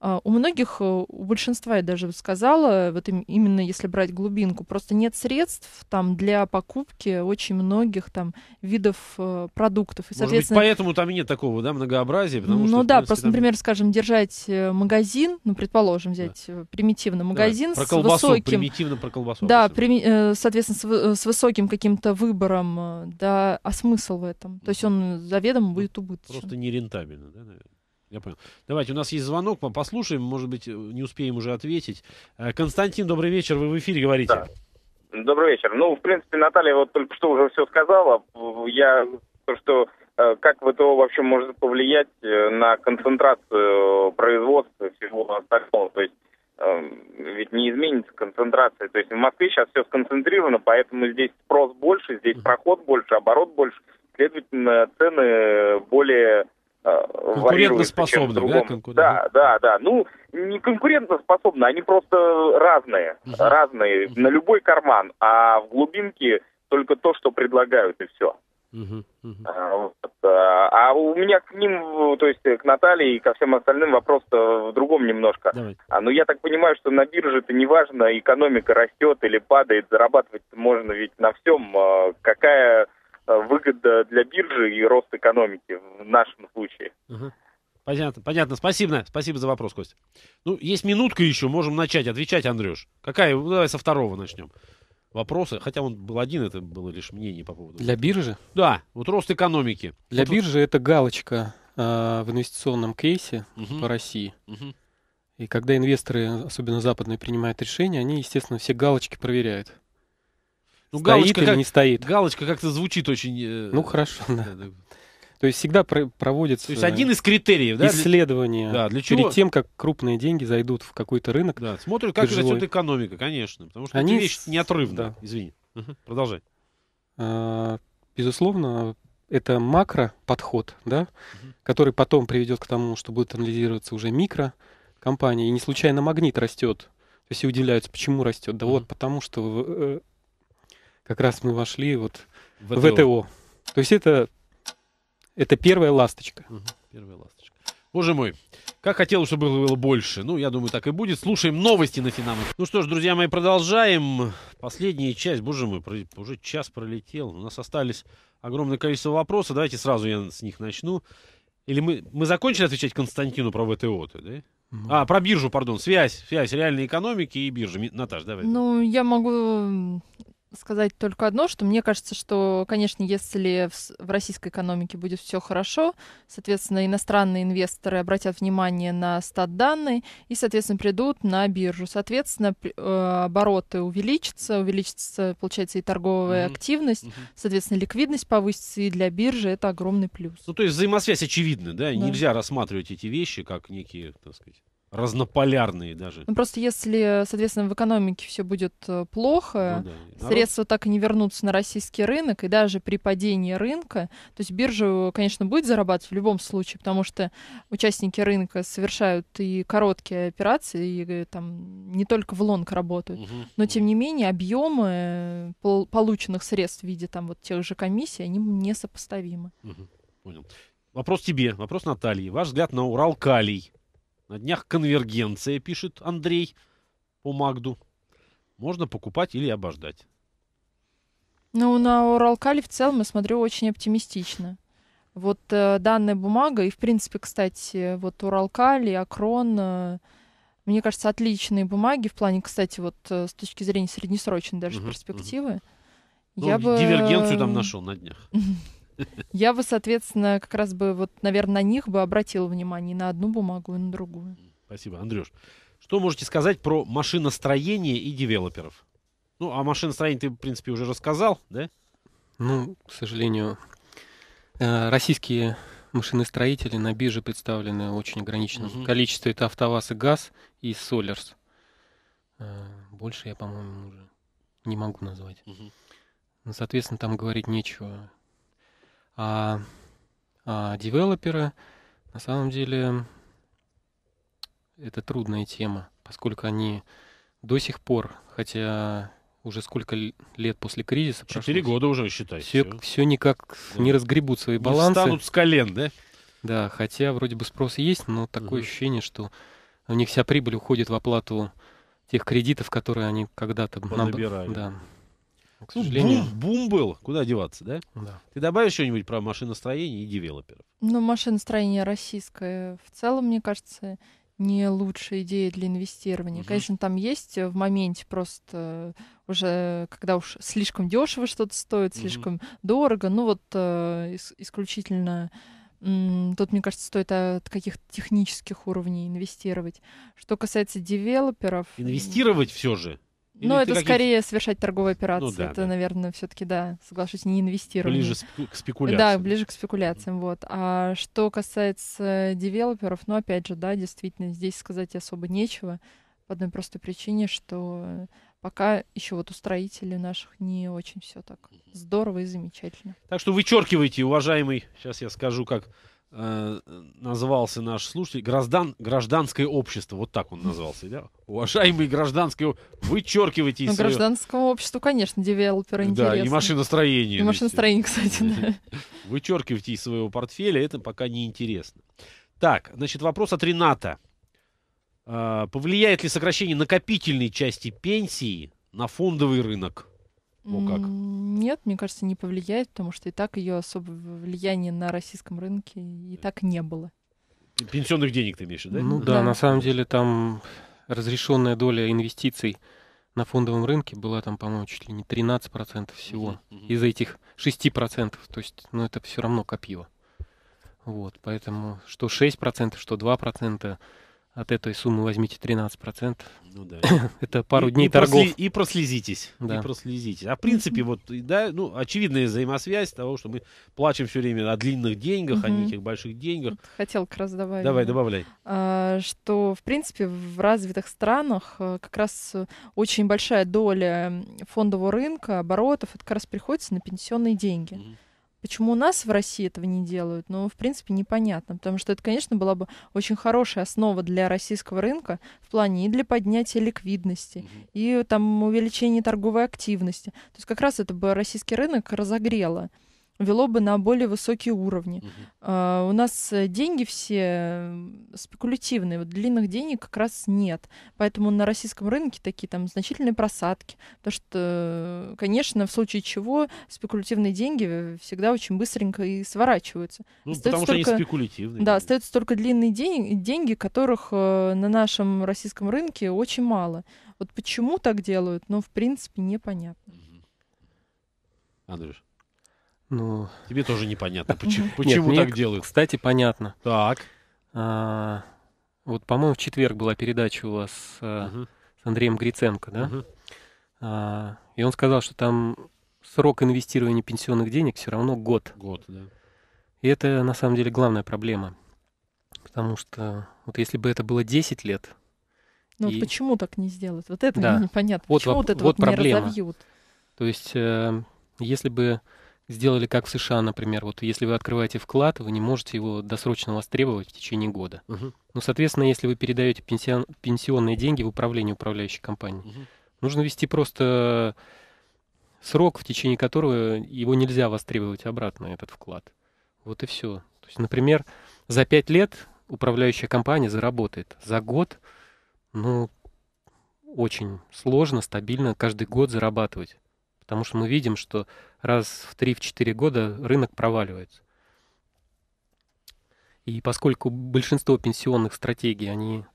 а, у многих, э, у большинства, я даже сказала, вот именно если брать глубинку, просто нет средств там для покупки очень многих там видов э, продуктов. И, соответственно, Может быть, поэтому там и нет такого да, многообразия? Потому ну что, да, принципе, просто, там... например, скажем, держать э, магазин, ну, предположим, взять да. примитивно магазин да, про колбасу, с высоким... примитивно про колбасу. Да, прими... соответственно, с, с высоким каким-то выбором, да, а смысл в этом? То есть он заведомо ну, будет убыточным Просто нерентабельно, да, наверное? Я понял. Давайте, у нас есть звонок, мы послушаем, может быть, э, не успеем уже ответить. Э, Константин, добрый вечер, вы в эфире говорите. Да. Добрый вечер. Ну, в принципе, Наталья вот только что уже все сказала. Я то, что э, как ВТО вообще может повлиять на концентрацию производства всего остального. То есть ведь не изменится концентрация. То есть в Москве сейчас все сконцентрировано, поэтому здесь спрос больше, здесь проход больше, оборот больше. Следовательно, цены более Э, конкурентоспособны, да? Конкурент... Да, да, да. Ну, не конкурентоспособны, они просто разные, угу. разные угу. на любой карман, а в глубинке только то, что предлагают и все. Угу, угу. А, вот, а, а у меня к ним, то есть э, к Наталье и ко всем остальным вопрос в другом немножко. А, ну я так понимаю, что на бирже это не важно, экономика растет или падает, зарабатывать можно ведь на всем. Какая Э, выгода для биржи и рост экономики в нашем случае. Угу. Понятно, понятно. Спасибо, спасибо за вопрос, Костя. Ну, есть минутка еще, можем начать отвечать, Андрюш. Какая? Ну, давай со второго начнем. Вопросы, хотя он был один, это было лишь мнение по поводу. Для биржи? Да, вот рост экономики. Для вот биржи вот... это галочка э, в инвестиционном кейсе угу. по России. Угу. И когда инвесторы, особенно западные, принимают решения, они, естественно, все галочки проверяют. Ну, стоит галочка или как, не стоит. Галочка как-то звучит очень... Э, ну, хорошо, да. да. То есть всегда про проводится... То есть один э, из критериев, да? Исследование. Да, для чего? Перед тем, как крупные деньги зайдут в какой-то рынок. Да, смотрят, как живой. растет экономика, конечно. Потому что Они... эти вещи неотрывны. Да. Извини. Угу. Продолжай. А, безусловно, это макро-подход, да, угу. который потом приведет к тому, что будет анализироваться уже микро-компании. И не случайно магнит растет. То Все удивляются, почему растет. Да угу. вот потому, что э, как раз мы вошли вот в ВТО. ВТО. То есть это, это первая ласточка. Угу, первая ласточка. Боже мой, как хотелось, чтобы было больше. Ну, я думаю, так и будет. Слушаем новости на Финамо. Ну что ж, друзья мои, продолжаем. Последняя часть, боже мой, уже час пролетел. У нас остались огромное количество вопросов. Давайте сразу я с них начну. Или мы, мы закончили отвечать Константину про ВТО, да? Ну. А, про биржу, пардон, связь, связь реальной экономики и биржи. Наташ, давай. Ну, я могу сказать только одно, что мне кажется, что, конечно, если в, российской экономике будет все хорошо, соответственно, иностранные инвесторы обратят внимание на стат данные и, соответственно, придут на биржу. Соответственно, э, обороты увеличатся, увеличится, получается, и торговая mm-hmm. активность, mm-hmm. соответственно, ликвидность повысится, и для биржи это огромный плюс. Ну, то есть взаимосвязь очевидна, да? да. Нельзя рассматривать эти вещи как некие, так сказать разнополярные даже. Ну, просто если, соответственно, в экономике все будет э, плохо, ну, да. средства так и не вернутся на российский рынок, и даже при падении рынка, то есть биржа, конечно, будет зарабатывать в любом случае, потому что участники рынка совершают и короткие операции, и э, там не только в лонг работают, угу. но тем не менее объемы э, полученных средств в виде там вот тех же комиссий, они несопоставимы. Угу. Понял. Вопрос тебе, вопрос Натальи. Ваш взгляд на Урал-Калий на днях конвергенция, пишет Андрей по Магду. Можно покупать или обождать. Ну, на Уралкали в целом, я смотрю, очень оптимистично. Вот э, данная бумага, и, в принципе, кстати, вот Уралкали, Акрон, э, мне кажется, отличные бумаги в плане, кстати, вот э, с точки зрения среднесрочной даже угу, перспективы. Угу. Ну, я бы... Дивергенцию там нашел на днях. (laughs) Я бы, соответственно, как раз бы вот, наверное, на них бы обратила внимание, и на одну бумагу, и на другую. Спасибо, Андрюш. Что можете сказать про машиностроение и девелоперов? Ну, о а машиностроении ты, в принципе, уже рассказал, да? Ну, к сожалению, э, российские машиностроители на бирже представлены очень ограниченным угу. количеством. Это АвтоВАЗ и ГАЗ и Солерс. Э, больше я, по-моему, уже не могу назвать. Угу. соответственно, там говорить нечего. А, а девелоперы, на самом деле, это трудная тема, поскольку они до сих пор, хотя уже сколько лет после кризиса Четыре года уже, считай. Все, все. никак да. не разгребут свои не балансы. встанут с колен, да? Да, хотя вроде бы спрос есть, но такое угу. ощущение, что у них вся прибыль уходит в оплату тех кредитов, которые они когда-то... Понабирали. Ну, к сожалению, бум, бум был. Куда деваться, да? да? Ты добавишь что-нибудь про машиностроение и девелоперов? Ну, машиностроение российское в целом, мне кажется, не лучшая идея для инвестирования. Угу. Конечно, там есть в моменте просто уже, когда уж слишком дешево что-то стоит, слишком угу. дорого. Ну вот э, исключительно Тут, мне кажется, стоит от каких-то технических уровней инвестировать. Что касается девелоперов... Инвестировать все же? Или Но это скорее совершать торговые ну операции. Ну, да, это, да. наверное, все-таки, да, соглашусь, не инвестировать. Ближе к спекуляциям. Да, ближе к спекуляциям, mm-hmm. вот. А что касается девелоперов, ну, опять же, да, действительно, здесь сказать особо нечего. По одной простой причине, что пока еще вот у строителей наших не очень все так здорово и замечательно. Так что вычеркивайте, уважаемый, сейчас я скажу, как Э, назывался наш слушатель. Граждан, гражданское общество. Вот так он назывался Да? Уважаемые гражданское Вычеркивайте ну, из ну, гражданскому обществу, конечно, девелопер интересно. Да, и машиностроение. И машиностроение, кстати, да. (laughs) Вычеркивайте из своего портфеля. Это пока не интересно. Так, значит, вопрос от Рената. Э, повлияет ли сокращение накопительной части пенсии на фондовый рынок? как? Нет, мне кажется, не повлияет, потому что и так ее особого влияния на российском рынке и так не было. Пенсионных денег ты имеешь, да? Ну да, да. на самом деле там разрешенная доля инвестиций на фондовом рынке была там, по-моему, чуть ли не 13% всего uh из этих 6%. То есть, ну, это все равно копье. Вот, поэтому что 6%, что 2%, от этой суммы возьмите 13%. Ну да. (coughs) Это пару и, дней и торгов. Просли, и прослезитесь. Да. И прослезитесь. А в принципе, вот, да, ну, очевидная взаимосвязь того, что мы плачем все время о длинных деньгах, угу. о неких больших деньгах. Вот хотел как раз добавить. Давай, добавляй. А, что, в принципе, в развитых странах э, как раз очень большая доля фондового рынка, оборотов, это как раз приходится на пенсионные деньги. Угу. Почему у нас в России этого не делают, ну, в принципе, непонятно, потому что это, конечно, была бы очень хорошая основа для российского рынка в плане и для поднятия ликвидности, mm-hmm. и там увеличения торговой активности. То есть как раз это бы российский рынок разогрело вело бы на более высокие уровни. Угу. А, у нас э, деньги все спекулятивные, вот длинных денег как раз нет. Поэтому на российском рынке такие там значительные просадки. Потому что, э, конечно, в случае чего спекулятивные деньги всегда очень быстренько и сворачиваются. Ну, остается потому только, что они спекулятивные. Да, остаются только длинные день, деньги, которых э, на нашем российском рынке очень мало. Вот почему так делают, но ну, в принципе непонятно. Андрюш, ну... Тебе тоже непонятно, почему, почему Нет, так мне, делают. Кстати, понятно. Так. А, вот, по-моему, в четверг была передача у вас угу. с Андреем Гриценко, да? Угу. А, и он сказал, что там срок инвестирования пенсионных денег все равно год. Год, да. И это на самом деле главная проблема. Потому что вот если бы это было 10 лет. Ну и... вот почему так не сделать? Вот это да. непонятно. Вот, почему воп... вот это вот, вот проблема. не разовьют? То есть, э, если бы сделали как в США, например. Вот если вы открываете вклад, вы не можете его досрочно востребовать в течение года. Угу. Ну, соответственно, если вы передаете пенсион, пенсионные деньги в управление управляющей компании, угу. нужно вести просто срок, в течение которого его нельзя востребовать обратно, этот вклад. Вот и все. То есть, например, за пять лет управляющая компания заработает. За год, ну, очень сложно, стабильно каждый год зарабатывать. Потому что мы видим, что раз в 3-4 года рынок проваливается. И поскольку большинство пенсионных стратегий, они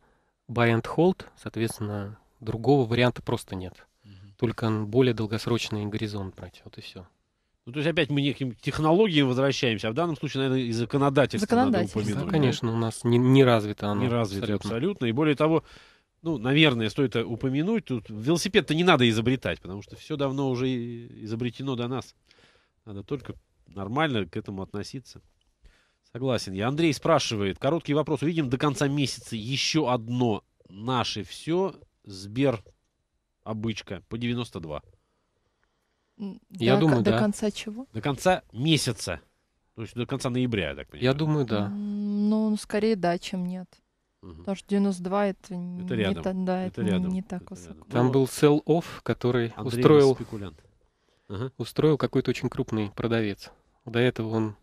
buy and hold, соответственно, другого варианта просто нет. Угу. Только более долгосрочный горизонт брать. Вот и все. Ну, то есть опять мы неким технологиям возвращаемся, а в данном случае, наверное, и законодательство, законодательство. надо упомянуть. Да, конечно, у нас не, не развито оно. Не развито абсолютно. абсолютно. И более того, ну, наверное, стоит упомянуть, тут велосипед-то не надо изобретать, потому что все давно уже изобретено до нас. Надо только нормально к этому относиться. Согласен. Я Андрей спрашивает. Короткий вопрос. Увидим до конца месяца еще одно наше все. Сбер обычка по 92. До, я думаю, до да. конца чего? До конца месяца. То есть до конца ноября, я так понимаю. Я думаю, да. Ну, скорее да, чем нет. Угу. Потому что 92 это, это не рядом. Та, да, это, это рядом. не так это высоко. Рядом. Там был сел Off, который Андрей устроил, Ага. устроил какой-то очень крупный продавец. До этого он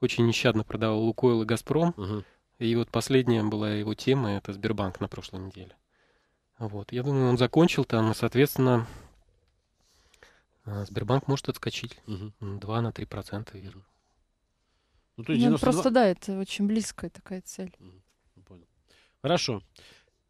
очень нещадно продавал Лукойл и Газпром. Ага. И вот последняя была его тема, это Сбербанк на прошлой неделе. Вот. Я думаю, он закончил там, и, соответственно, а, Сбербанк может отскочить угу. 2 на 3 процента вверх. Ну, то есть 92... ну, просто да, это очень близкая такая цель. Хорошо.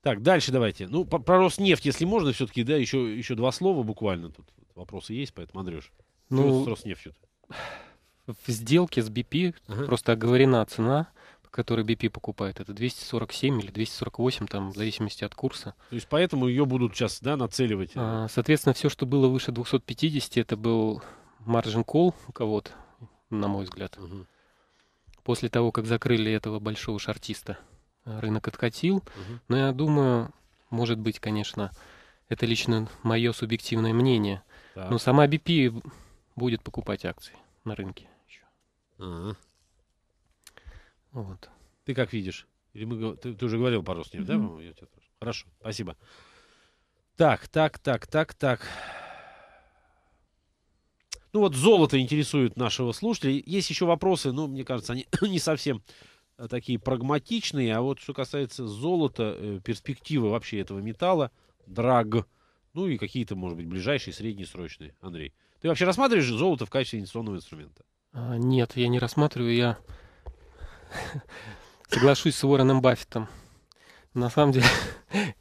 Так, дальше давайте. Ну, по, про Роснефть, если можно, все-таки, да, еще, еще два слова буквально. Тут вопросы есть, поэтому, Андрюш, ну, с Роснефтью? -то? В сделке с BP ага. просто оговорена цена, по которой BP покупает. Это 247 или 248, там, в зависимости от курса. То есть поэтому ее будут сейчас, да, нацеливать? А, соответственно, все, что было выше 250, это был маржин кол у кого-то, на мой взгляд. Угу. После того, как закрыли этого большого шартиста – Э, рынок откатил. Угу. Но я думаю, может быть, конечно, это лично мое субъективное мнение. Так. Но сама BP будет покупать акции на рынке еще. Угу. Вот. Ты как видишь? Или мы, ты, ты уже говорил пару с ним, mm-hmm. да? Хорошо, спасибо. Так, так, так, так, так. Ну вот золото интересует нашего слушателя. Есть еще вопросы, но мне кажется, они (coughs) не совсем Э, такие прагматичные. А вот что касается золота, э, перспективы вообще этого металла, драг, ну и какие-то, может быть, ближайшие, среднесрочные. Андрей, ты вообще рассматриваешь золото в качестве инвестиционного инструмента? А, нет, я не рассматриваю, я (laughs) соглашусь с Уорреном Баффетом. На самом деле (laughs)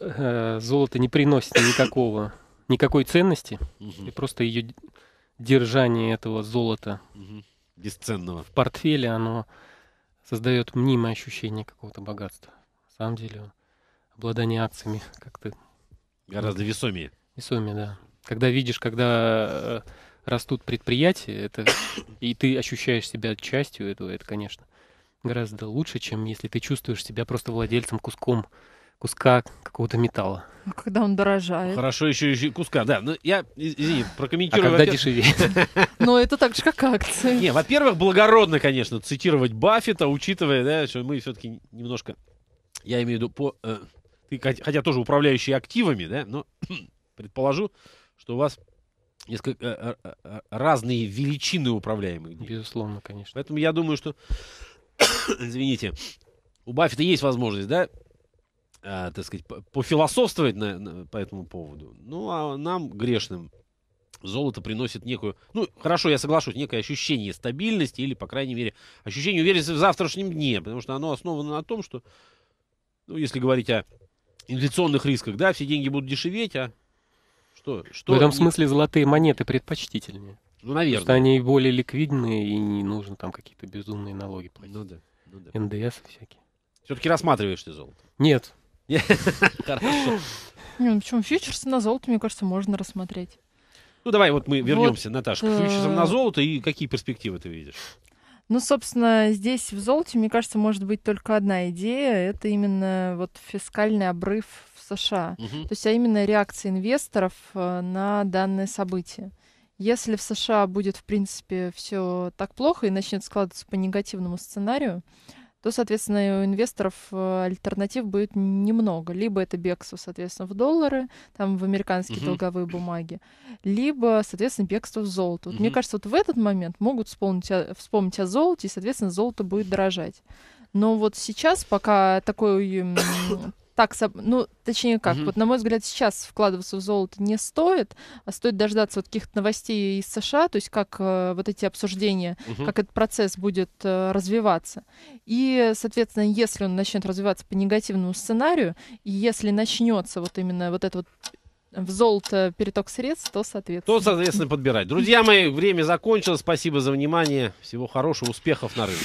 э, золото не приносит никакого, никакой ценности. И просто ее держание этого золота угу. бесценного в портфеле, оно создает мнимое ощущение какого-то богатства. На самом деле обладание акциями (laughs) как-то... Гораздо весомее. Весомее, да. Когда видишь, когда э, растут предприятия, это, и ты ощущаешь себя частью этого, это, конечно, гораздо лучше, чем если ты чувствуешь себя просто владельцем куском куска какого-то металла. А когда он дорожает. Хорошо, еще, еще куска, да. Ну, я, извини, прокомментирую. А когда дешевее. (laughs) Но ну, это так же, как акции. Не, во-первых, благородно, конечно, цитировать Баффета, учитывая, да, что мы все-таки немножко, я имею в виду, по, э, ты, хотя тоже управляющие активами, да, но (clears throat) предположу, что у вас несколько э, э, э, э разные величины управляемых. Безусловно, конечно. Поэтому я думаю, что, (coughs) извините, у Баффета есть возможность, да, э, так сказать, пофилософствовать на, на, по этому поводу. Ну, а нам, грешным, золото приносит некую, ну, хорошо, я соглашусь, некое ощущение стабильности или, по крайней мере, ощущение уверенности в завтрашнем дне, потому что оно основано на том, что, ну, если говорить о инфляционных рисках, да, все деньги будут дешеветь, а что? что в этом смысле золотые монеты предпочтительнее. Ну, наверное. Потому что они более ликвидные и не нужно там какие-то безумные налоги платить. Ну да. Ну, да. НДС всякие. Все-таки рассматриваешь ты золото? Нет, (laughs) Хорошо. Не, ну почему фьючерсы на золото, мне кажется, можно рассмотреть. Ну, давай вот мы вернемся, вот, Наташа, к э, фьючерсам на золото и какие перспективы ты видишь? Ну, собственно, здесь в золоте, мне кажется, может быть только одна идея. Это именно вот фискальный обрыв в США. Угу. То есть, а именно реакция инвесторов э, на данное событие. Если в США будет, в принципе, все так плохо и начнет складываться по негативному сценарию, то, соответственно, у инвесторов э, альтернатив будет немного. Либо это бегство, соответственно, в доллары, там в американские uh-huh. долговые бумаги, либо, соответственно, бегство в золото. Uh-huh. мне кажется, вот в этот момент могут вспомнить о, вспомнить о золоте, и, соответственно, золото будет дорожать. Но вот сейчас, пока такой так, ну, точнее как, угу. вот на мой взгляд, сейчас вкладываться в золото не стоит, а стоит дождаться вот каких-то новостей из США, то есть как э, вот эти обсуждения, угу. как этот процесс будет э, развиваться. И, соответственно, если он начнет развиваться по негативному сценарию, и если начнется вот именно вот этот вот э, в золото переток средств, то соответственно. То, соответственно, подбирать. Друзья мои, время закончилось. Спасибо за внимание. Всего хорошего, успехов на рынке.